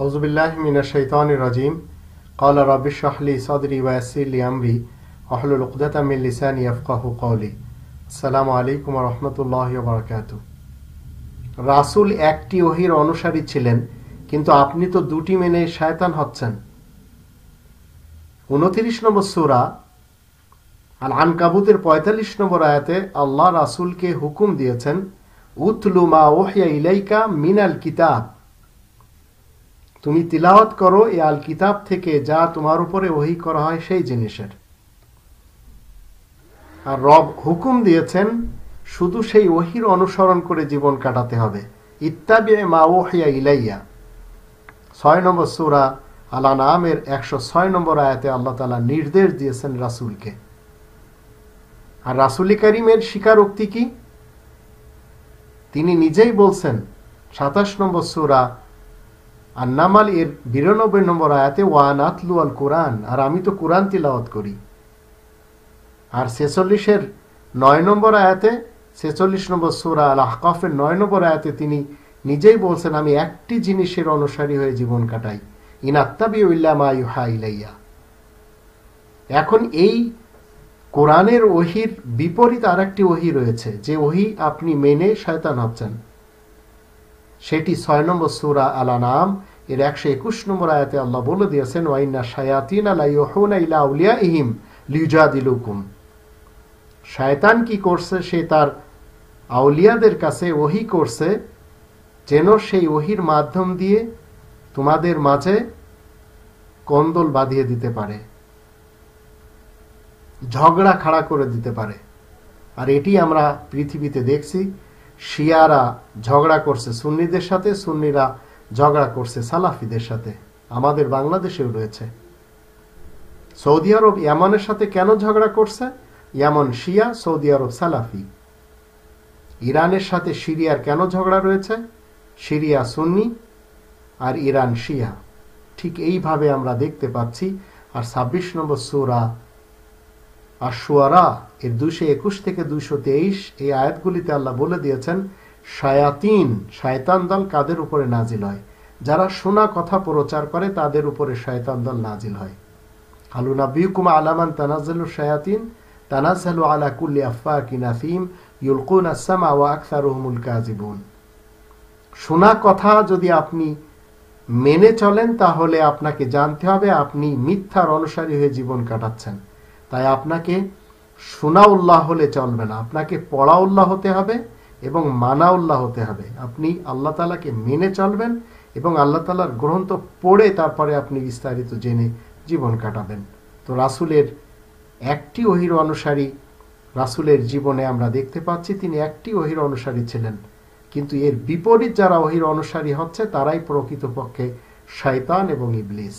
আউজুবিল্লাহ মিনা শৈতান রাজিম কালা রবিশ আহলি সদরি ওয়াসিলি আমরি আহলুল উকদাতা মিন লিসানি আফকাহু কৌলি আসসালামু আলাইকুম রহমতুল্লাহ বারকাত রাসুল একটি ওহির অনুসারী ছিলেন কিন্তু আপনি তো দুটি মেনে শায়তান হচ্ছেন উনত্রিশ নম্বর সুরা আল আনকাবুতের পঁয়তাল্লিশ নম্বর আয়াতে আল্লাহ রাসুলকে হুকুম দিয়েছেন উতলুমা ওহিয়া ইলাইকা মিনাল কিতাব তুমি তিলাওয়াত করো এ আল কিতাব থেকে যা তোমার উপরে ওহি করা হয় সেই জিনিসের আর রব হুকুম দিয়েছেন শুধু সেই ওহির অনুসরণ করে জীবন কাটাতে হবে ইত্তাবি মা ওহিয়া ইলাইয়া ছয় নম্বর সুরা আলা নামের একশো ছয় নম্বর আয়াতে আল্লাহ তালা নির্দেশ দিয়েছেন রাসুলকে আর রাসুলি করিমের স্বীকারোক্তি কি তিনি নিজেই বলছেন সাতাশ নম্বর সুরা আর নামাল এর বিরানব্বই নম্বর আয়াতে ওয়ান আতলু আল কোরআন আর আমি তো কোরআন তিলাওয়াত করি আর ছেচল্লিশের নয় নম্বর আয়াতে ছেচল্লিশ নম্বর সুরা আল আহকফের নয় নম্বর আয়াতে তিনি নিজেই বলছেন আমি একটি জিনিসের অনুসারী হয়ে জীবন কাটাই ইন ইনাত্তাবি উল্লামা ইহা ইলাইয়া এখন এই কোরআনের ওহির বিপরীত আর একটি ওহি রয়েছে যে ওহি আপনি মেনে শয়তান হচ্ছেন সেটি ছয় নম্বর সুরা আলা নাম এর একশো একুশ নম্বর আয়াতে আল্লাহ বলে দিয়েছেন ওয়াইনা শায়াতিন আলাইহুনা ইলা আউলিয়া ইহিম লিউজাদিলুকুম শায়তান কি করছে সে তার আউলিয়াদের কাছে ওহি করছে যেন সেই ওহির মাধ্যম দিয়ে তোমাদের মাঝে কন্দল বাঁধিয়ে দিতে পারে ঝগড়া খাড়া করে দিতে পারে আর এটি আমরা পৃথিবীতে দেখছি শিয়ারা ঝগড়া করছে সুন্নিদের সাথে সুন্নিরা ঝগড়া করছে সালাফিদের সাথে আমাদের বাংলাদেশেও রয়েছে সৌদি আরব ইয়ামানের সাথে কেন ঝগড়া করছে ইয়ামন শিয়া সৌদি আরব সালাফি ইরানের সাথে সিরিয়ার কেন ঝগড়া রয়েছে সিরিয়া সুন্নি আর ইরান শিয়া ঠিক এইভাবে আমরা দেখতে পাচ্ছি আর ছাব্বিশ নম্বর সুরা আর সুয়ারা এর দুইশো একুশ থেকে দুইশো তেইশ এই আয়াতগুলিতে আল্লাহ বলে দিয়েছেন শায়াতিন শায়তান দল কাদের উপরে নাজিল হয় যারা শোনা কথা প্রচার করে তাদের উপরে শয়তান দল নাজিল হয় হালুনা বিকুমা আলামান তানাজালু শায়াতিন তানাজালু আলা কুল্লি আফা কিনাফিম ইউলকুন আসাম আওয়া আকসার রহমুল কাজিবুন শোনা কথা যদি আপনি মেনে চলেন তাহলে আপনাকে জানতে হবে আপনি মিথ্যার অনুসারী হয়ে জীবন কাটাচ্ছেন তাই আপনাকে শোনা উল্লাহ হলে চলবে না আপনাকে পড়া উল্লাহ হতে হবে এবং মানা উল্লাহ হতে হবে আপনি আল্লাহ তালাকে মেনে চলবেন এবং আল্লাহ তালার গ্রন্থ পড়ে তারপরে আপনি বিস্তারিত জেনে জীবন কাটাবেন তো রাসুলের একটি অহির অনুসারী রাসুলের জীবনে আমরা দেখতে পাচ্ছি তিনি একটি অহির অনুসারী ছিলেন কিন্তু এর বিপরীত যারা অহির অনুসারী হচ্ছে তারাই প্রকৃতপক্ষে শয়তান এবং ইবলিস